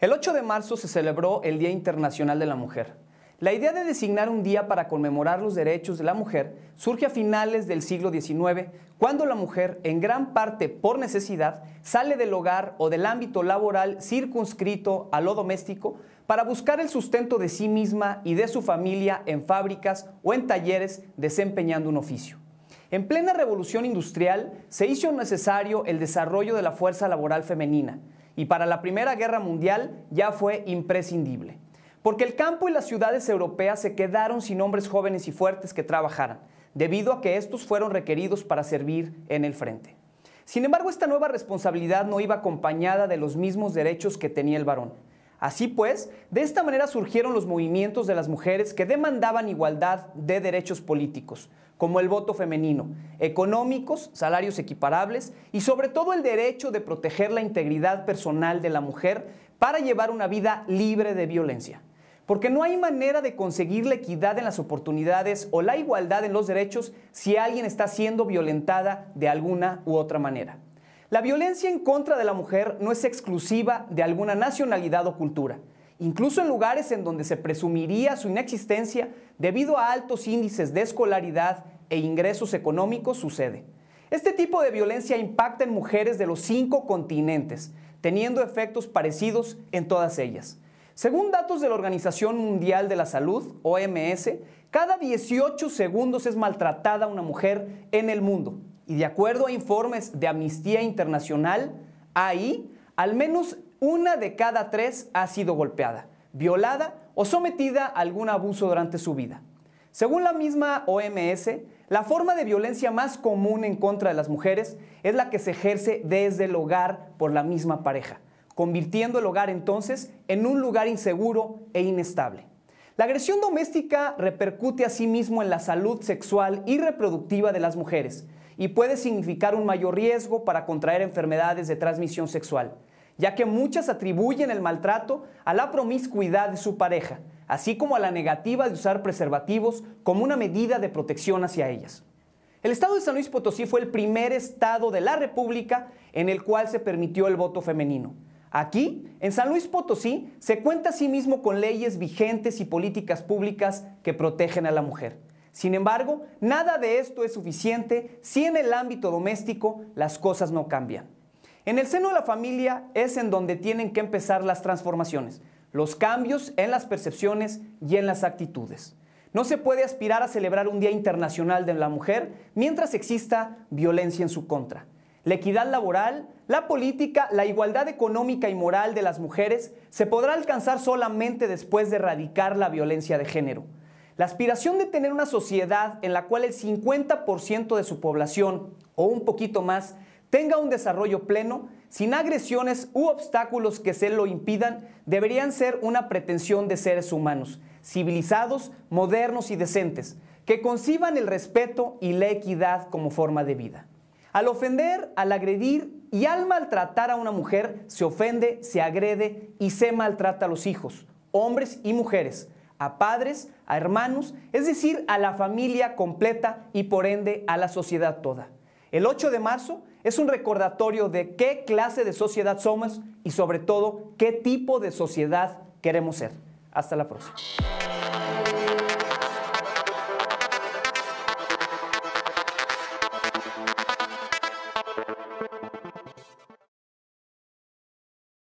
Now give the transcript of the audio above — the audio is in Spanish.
El 8 de marzo se celebró el Día Internacional de la Mujer. La idea de designar un día para conmemorar los derechos de la mujer surge a finales del siglo XIX, cuando la mujer, en gran parte por necesidad, sale del hogar o del ámbito laboral circunscrito a lo doméstico para buscar el sustento de sí misma y de su familia en fábricas o en talleres desempeñando un oficio. En plena revolución industrial se hizo necesario el desarrollo de la fuerza laboral femenina, y para la Primera Guerra Mundial ya fue imprescindible. Porque el campo y las ciudades europeas se quedaron sin hombres jóvenes y fuertes que trabajaran, debido a que estos fueron requeridos para servir en el frente. Sin embargo, esta nueva responsabilidad no iba acompañada de los mismos derechos que tenía el varón. Así pues, de esta manera surgieron los movimientos de las mujeres que demandaban igualdad de derechos políticos, como el voto femenino, económicos, salarios equiparables y sobre todo el derecho de proteger la integridad personal de la mujer para llevar una vida libre de violencia. Porque no hay manera de conseguir la equidad en las oportunidades o la igualdad en los derechos si alguien está siendo violentada de alguna u otra manera. La violencia en contra de la mujer no es exclusiva de alguna nacionalidad o cultura. Incluso en lugares en donde se presumiría su inexistencia debido a altos índices de escolaridad, e ingresos económicos sucede. Este tipo de violencia impacta en mujeres de los cinco continentes, teniendo efectos parecidos en todas ellas. Según datos de la Organización Mundial de la Salud, OMS, cada 18 segundos es maltratada una mujer en el mundo. Y de acuerdo a informes de Amnistía Internacional, ahí al menos una de cada tres ha sido golpeada, violada o sometida a algún abuso durante su vida. Según la misma OMS, la forma de violencia más común en contra de las mujeres es la que se ejerce desde el hogar por la misma pareja, convirtiendo el hogar entonces en un lugar inseguro e inestable. La agresión doméstica repercute asimismo en la salud sexual y reproductiva de las mujeres y puede significar un mayor riesgo para contraer enfermedades de transmisión sexual, ya que muchas atribuyen el maltrato a la promiscuidad de su pareja, así como a la negativa de usar preservativos como una medida de protección hacia ellas. El estado de San Luis Potosí fue el primer estado de la República en el cual se permitió el voto femenino. Aquí, en San Luis Potosí, se cuenta asimismo sí con leyes vigentes y políticas públicas que protegen a la mujer. Sin embargo, nada de esto es suficiente si en el ámbito doméstico las cosas no cambian. En el seno de la familia es en donde tienen que empezar las transformaciones, los cambios en las percepciones y en las actitudes. No se puede aspirar a celebrar un Día Internacional de la Mujer mientras exista violencia en su contra. La equidad laboral, la política, la igualdad económica y moral de las mujeres se podrá alcanzar solamente después de erradicar la violencia de género. La aspiración de tener una sociedad en la cual el 50% de su población, o un poquito más, tenga un desarrollo pleno, sin agresiones u obstáculos que se lo impidan, deberían ser una pretensión de seres humanos, civilizados, modernos y decentes, que conciban el respeto y la equidad como forma de vida. Al ofender, al agredir y al maltratar a una mujer, se ofende, se agrede y se maltrata a los hijos, hombres y mujeres, a padres, a hermanos, es decir, a la familia completa y por ende a la sociedad toda. El 8 de marzo es un recordatorio de qué clase de sociedad somos y sobre todo qué tipo de sociedad queremos ser. Hasta la próxima.